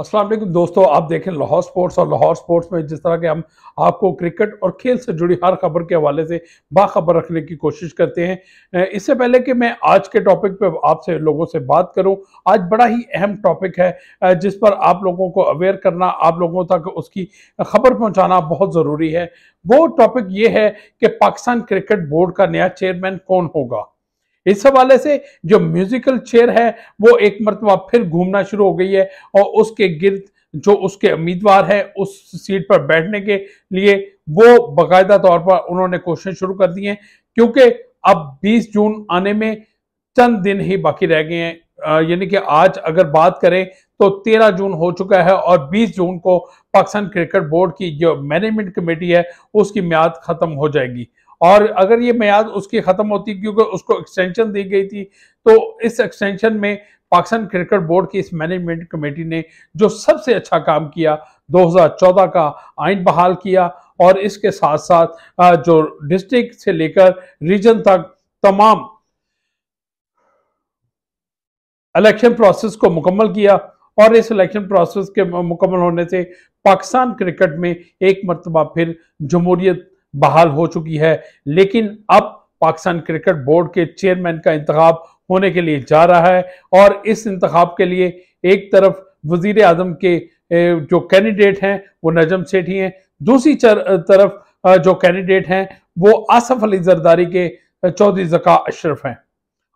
अस्सलाम वालेकुम दोस्तों आप देखें लाहौर स्पोर्ट्स और लाहौर स्पोर्ट्स में जिस तरह के हम आपको क्रिकेट और खेल से जुड़ी हर खबर के हवाले से बाखबर रखने की कोशिश करते हैं इससे पहले कि मैं आज के टॉपिक पे आपसे लोगों से बात करूं आज बड़ा ही अहम टॉपिक है जिस पर आप लोगों को अवेयर करना आप लोगों तक उसकी खबर पहुँचाना बहुत ज़रूरी है वो टॉपिक ये है कि पाकिस्तान क्रिकेट बोर्ड का नया चेयरमैन कौन होगा इस हवाले से जो म्यूजिकल चेयर है वो एक मरतबा फिर घूमना शुरू हो गई है और उसके गिर्द जो उसके उम्मीदवार है उस सीट पर बैठने के लिए वो बाकायदा तौर पर उन्होंने कोशिश शुरू कर दी है क्योंकि अब 20 जून आने में चंद दिन ही बाकी रह गए हैं यानी कि आज अगर बात करें तो 13 जून हो चुका है और 20 जून को पाकिस्तान क्रिकेट बोर्ड की जो मैनेजमेंट कमेटी है उसकी म्याद खत्म हो जाएगी और अगर ये म्याद उसकी ख़त्म होती क्योंकि उसको एक्सटेंशन दी गई थी तो इस एक्सटेंशन में पाकिस्तान क्रिकेट बोर्ड की इस मैनेजमेंट कमेटी ने जो सबसे अच्छा काम किया 2014 का आइन बहाल किया और इसके साथ साथ जो डिस्ट्रिक्ट से लेकर रीजन तक तमाम इलेक्शन प्रोसेस को मुकम्मल किया और इस इलेक्शन प्रोसेस के मुकम्मल होने से पाकिस्तान क्रिकेट में एक मरतबा फिर जमहूरियत बहाल हो चुकी है लेकिन अब पाकिस्तान क्रिकेट बोर्ड के चेयरमैन का इंतखब होने के लिए जा रहा है और इस इंतखब के लिए एक तरफ वजीर अजम के जो कैंडिडेट हैं वो नजम सेठी हैं दूसरी तरफ जो कैंडिडेट हैं वो आसफ अली जरदारी के चौधरी जका अशरफ हैं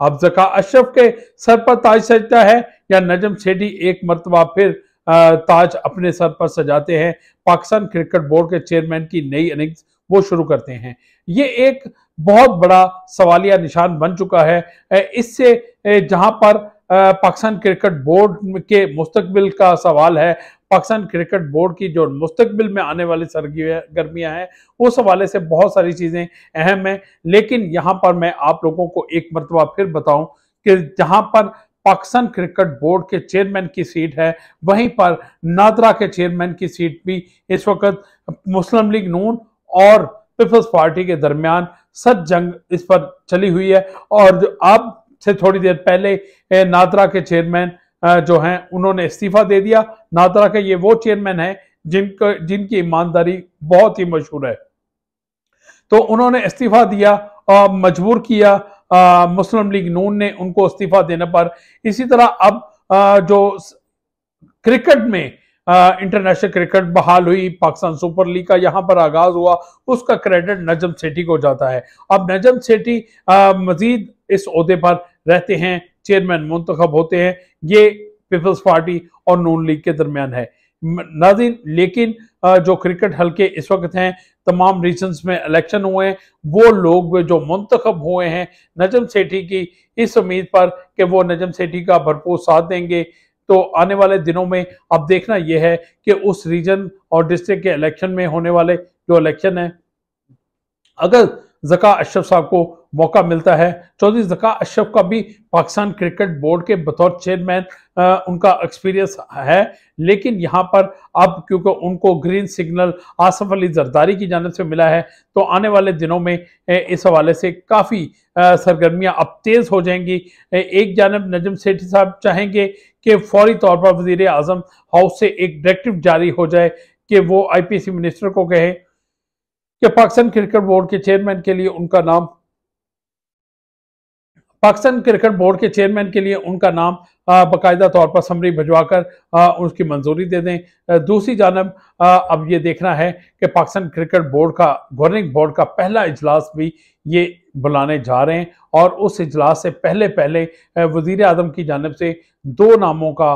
अब जका अशरफ के सर पर ताज सजता है या नजम सेठी एक मरतबा फिर ताज अपने सर पर सजाते हैं पाकिस्तान क्रिकेट बोर्ड के चेयरमैन की नई इनिंग्स वो शुरू करते हैं ये एक बहुत बड़ा सवालिया निशान बन चुका है इससे जहां पर पाकिस्तान क्रिकेट बोर्ड के मुस्तबिल का सवाल है पाकिस्तान क्रिकेट बोर्ड की जो मुस्तबिल में आने वाली सरगर्मियां हैं उस हवाले से बहुत सारी चीज़ें अहम हैं लेकिन यहाँ पर मैं आप लोगों को एक मरतबा फिर बताऊं कि जहाँ पर पाकिस्तान क्रिकेट बोर्ड के चेयरमैन की सीट है वहीं पर नादरा के चेयरमैन की सीट भी इस वक्त मुस्लिम लीग नून और पीपल्स पार्टी के दरमियान सच जंग इस पर चली हुई है और जो अब से थोड़ी देर पहले नादरा के चेयरमैन जो हैं उन्होंने इस्तीफा दे दिया नादरा के ये वो चेयरमैन हैं जिनको जिनकी ईमानदारी बहुत ही मशहूर है तो उन्होंने इस्तीफा दिया और मजबूर किया आ, मुस्लिम लीग नून ने उनको इस्तीफा देने पर इसी तरह अब आ, जो क्रिकेट में इंटरनेशनल क्रिकेट बहाल हुई पाकिस्तान सुपर लीग का यहाँ पर आगाज हुआ उसका क्रेडिट नजम सेठी को जाता है अब नजम सेठी मजीद इस अहदे पर रहते हैं चेयरमैन मुंतखब होते हैं ये पीपल्स पार्टी और नून लीग के दरमियान है नाजिन लेकिन जो क्रिकेट हल्के इस वक्त हैं तमाम रीजन्स में इलेक्शन हुए हैं वो लोग जो मुंतखब हुए हैं नजम सेठी की इस उम्मीद पर कि वो नजम सेठी का भरपूर साथ देंगे तो आने वाले दिनों में अब देखना यह है कि उस रीजन और डिस्ट्रिक्ट के इलेक्शन में होने वाले जो इलेक्शन है अगर जका अशरफ साहब को मौका मिलता है चौधरी जका अशरफ का भी पाकिस्तान क्रिकेट बोर्ड के बतौर चेयरमैन उनका एक्सपीरियंस है लेकिन यहाँ पर अब क्योंकि उनको ग्रीन सिग्नल आसफ अली जरदारी की जानब से मिला है तो आने वाले दिनों में इस हवाले से काफ़ी सरगर्मियाँ अब तेज़ हो जाएंगी एक जानब नजम सेठी साहब चाहेंगे कि फौरी तौर पर वजीर अजम हाउस से एक डायरेक्टिव जारी हो जाए कि वो सी मिनिस्टर को कहे कि पाकिस्तान क्रिकेट बोर्ड के चेयरमैन के लिए उनका नाम पाकिस्तान क्रिकेट बोर्ड के चेयरमैन के लिए उनका नाम बाकायदा तौर पर समरी भिजवाकर उसकी मंजूरी दे दें दूसरी जानब अब ये देखना है कि पाकिस्तान क्रिकेट बोर्ड का गवर्निंग बोर्ड का पहला इजलास भी ये बुलाने जा रहे हैं और उस इजलास से पहले पहले वजीर अजम की जानब से दो नामों का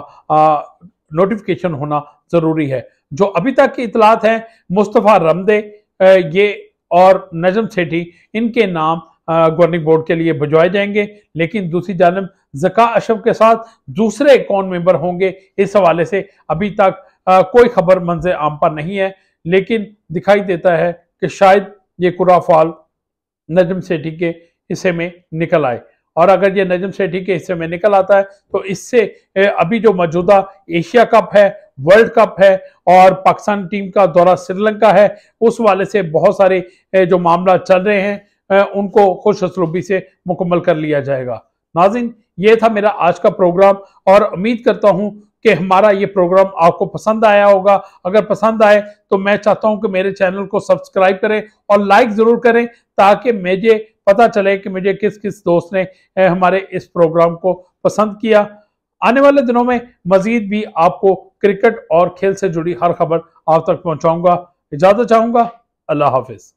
नोटिफिकेशन होना ज़रूरी है जो अभी तक की इतलात हैं मुस्तफ़ा रमदे ये और नजम सेठी इनके नाम गवर्निंग बोर्ड के लिए भिजवाए जाएंगे लेकिन दूसरी जानब जका अशफ के साथ दूसरे कौन मेंबर होंगे इस हवाले से अभी तक कोई खबर मंज आम पर नहीं है लेकिन दिखाई देता है कि शायद ये कुराफाल नजम सेठी के हिस्से में निकल आए और अगर ये नजम सेठी के हिस्से में निकल आता है तो इससे अभी जो मौजूदा एशिया कप है वर्ल्ड कप है और पाकिस्तान टीम का दौरा श्रीलंका है उस वाले से बहुत सारे जो मामला चल रहे हैं उनको खुश असलूबी से मुकम्मल कर लिया जाएगा नाजिन ये था मेरा आज का प्रोग्राम और उम्मीद करता हूँ कि हमारा ये प्रोग्राम आपको पसंद आया होगा अगर पसंद आए तो मैं चाहता हूँ कि मेरे चैनल को सब्सक्राइब करें और लाइक ज़रूर करें ताकि मुझे पता चले कि मुझे किस किस दोस्त ने हमारे इस प्रोग्राम को पसंद किया आने वाले दिनों में मजीद भी आपको क्रिकेट और खेल से जुड़ी हर खबर आप तक पहुंचाऊंगा इजाजत चाहूंगा अल्लाह हाफिज़